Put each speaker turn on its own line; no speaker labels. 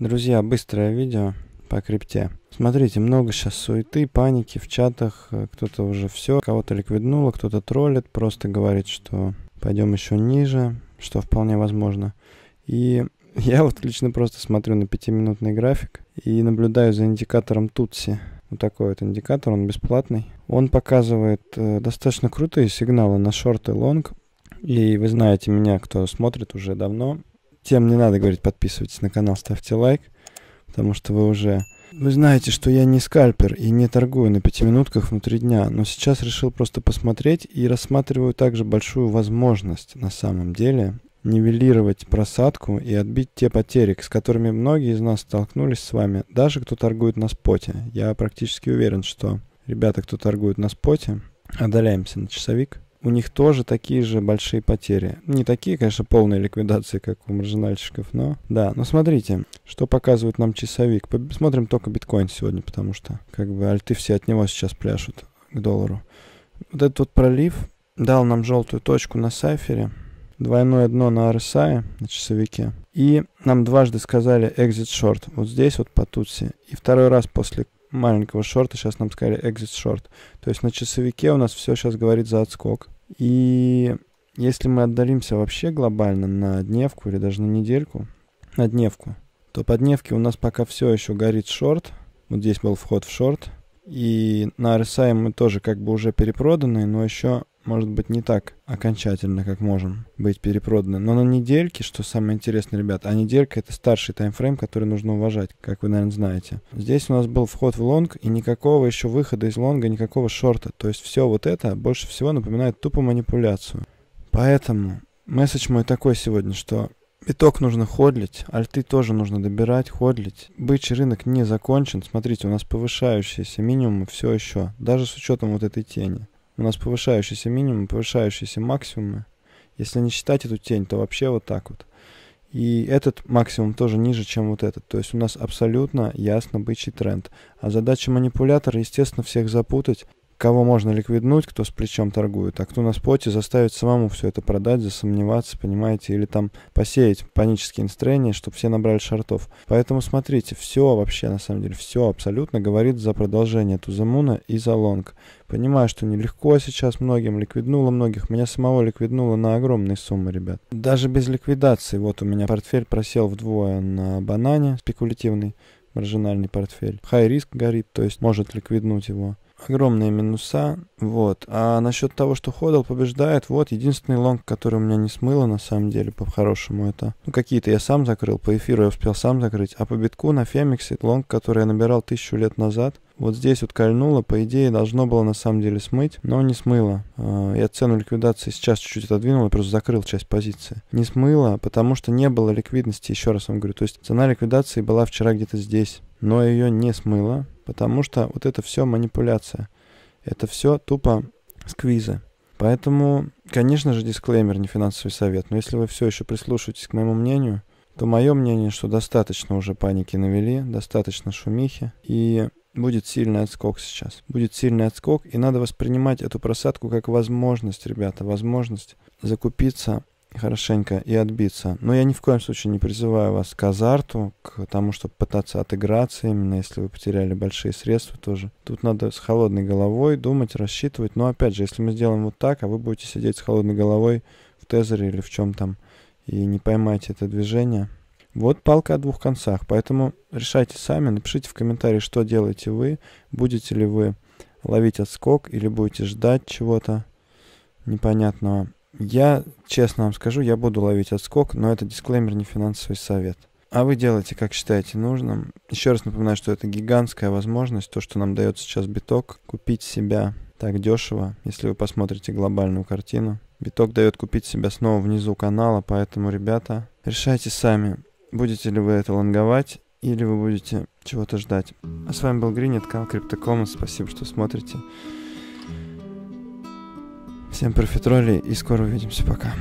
Друзья, быстрое видео по крипте. Смотрите, много сейчас суеты, паники в чатах, э, кто-то уже все, кого-то ликвиднуло, кто-то троллит, просто говорит, что пойдем еще ниже, что вполне возможно. И я вот лично просто смотрю на пятиминутный график и наблюдаю за индикатором Тутси. Вот такой вот индикатор, он бесплатный. Он показывает э, достаточно крутые сигналы на шорт и лонг. И вы знаете меня, кто смотрит уже давно, тем не надо говорить, подписывайтесь на канал, ставьте лайк, потому что вы уже... Вы знаете, что я не скальпер и не торгую на пятиминутках внутри дня, но сейчас решил просто посмотреть и рассматриваю также большую возможность на самом деле нивелировать просадку и отбить те потери, с которыми многие из нас столкнулись с вами, даже кто торгует на споте. Я практически уверен, что ребята, кто торгует на споте, отдаляемся на часовик – у них тоже такие же большие потери. Не такие, конечно, полные ликвидации, как у маржинальщиков, но да. Но смотрите, что показывает нам часовик. Посмотрим только биткоин сегодня, потому что как бы альты все от него сейчас пляшут к доллару. Вот этот вот пролив дал нам желтую точку на сайфере, двойное дно на RSI, на часовике. И нам дважды сказали exit short, вот здесь вот по Тутси. И второй раз после маленького шорта, сейчас нам сказали exit short. То есть на часовике у нас все сейчас говорит за отскок. И если мы отдалимся вообще глобально на дневку или даже на недельку, на дневку, то по дневке у нас пока все еще горит шорт. Вот здесь был вход в шорт. И на RSI мы тоже как бы уже перепроданные, но еще может быть, не так окончательно, как можем быть перепроданы. Но на недельке, что самое интересное, ребят, а неделька это старший таймфрейм, который нужно уважать, как вы, наверное, знаете. Здесь у нас был вход в лонг и никакого еще выхода из лонга, никакого шорта. То есть все вот это больше всего напоминает тупо манипуляцию. Поэтому месседж мой такой сегодня, что Итог нужно ходлить, альты тоже нужно добирать, ходлить. Бычий рынок не закончен. Смотрите, у нас повышающиеся минимумы все еще, даже с учетом вот этой тени. У нас повышающийся минимум, повышающиеся максимумы. Если не считать эту тень, то вообще вот так вот. И этот максимум тоже ниже, чем вот этот. То есть у нас абсолютно ясно бычий тренд. А задача манипулятора, естественно, всех запутать кого можно ликвиднуть, кто с плечом торгует, а кто на споте заставит самому все это продать, засомневаться, понимаете, или там посеять панические настроения, чтобы все набрали шартов. Поэтому смотрите, все вообще, на самом деле, все абсолютно говорит за продолжение Тузамуна и за лонг. Понимаю, что нелегко сейчас многим, ликвиднуло многих, меня самого ликвиднуло на огромные суммы, ребят. Даже без ликвидации, вот у меня портфель просел вдвое на банане спекулятивный, маржинальный портфель. Хай риск горит, то есть может ликвиднуть его огромные минуса, вот. А насчет того, что Ходл побеждает, вот, единственный лонг, который у меня не смыло, на самом деле, по-хорошему, это... Ну, какие-то я сам закрыл, по эфиру я успел сам закрыть, а по битку на Фемиксе, лонг, который я набирал тысячу лет назад, вот здесь вот кольнуло, по идее, должно было на самом деле смыть, но не смыло. А, я цену ликвидации сейчас чуть-чуть отодвинул и просто закрыл часть позиции. Не смыло, потому что не было ликвидности, еще раз вам говорю. То есть цена ликвидации была вчера где-то здесь, но ее не смыло потому что вот это все манипуляция. Это все тупо сквизы. Поэтому, конечно же, дисклеймер, не финансовый совет. Но если вы все еще прислушиваетесь к моему мнению, то мое мнение, что достаточно уже паники навели, достаточно шумихи, и будет сильный отскок сейчас. Будет сильный отскок, и надо воспринимать эту просадку как возможность, ребята, возможность закупиться хорошенько и отбиться. Но я ни в коем случае не призываю вас к азарту, к тому, чтобы пытаться отыграться, именно если вы потеряли большие средства тоже. Тут надо с холодной головой думать, рассчитывать. Но опять же, если мы сделаем вот так, а вы будете сидеть с холодной головой в тезере или в чем там, и не поймаете это движение, вот палка о двух концах. Поэтому решайте сами, напишите в комментарии, что делаете вы, будете ли вы ловить отскок или будете ждать чего-то непонятного. Я, честно вам скажу, я буду ловить отскок, но это дисклеймер, не финансовый совет. А вы делайте, как считаете нужным. Еще раз напоминаю, что это гигантская возможность, то, что нам дает сейчас биток, купить себя так дешево, если вы посмотрите глобальную картину. Биток дает купить себя снова внизу канала, поэтому, ребята, решайте сами, будете ли вы это лонговать или вы будете чего-то ждать. А с вами был Гринет, канал CryptoCommons. Спасибо, что смотрите. Всем профитроли и скоро увидимся. Пока.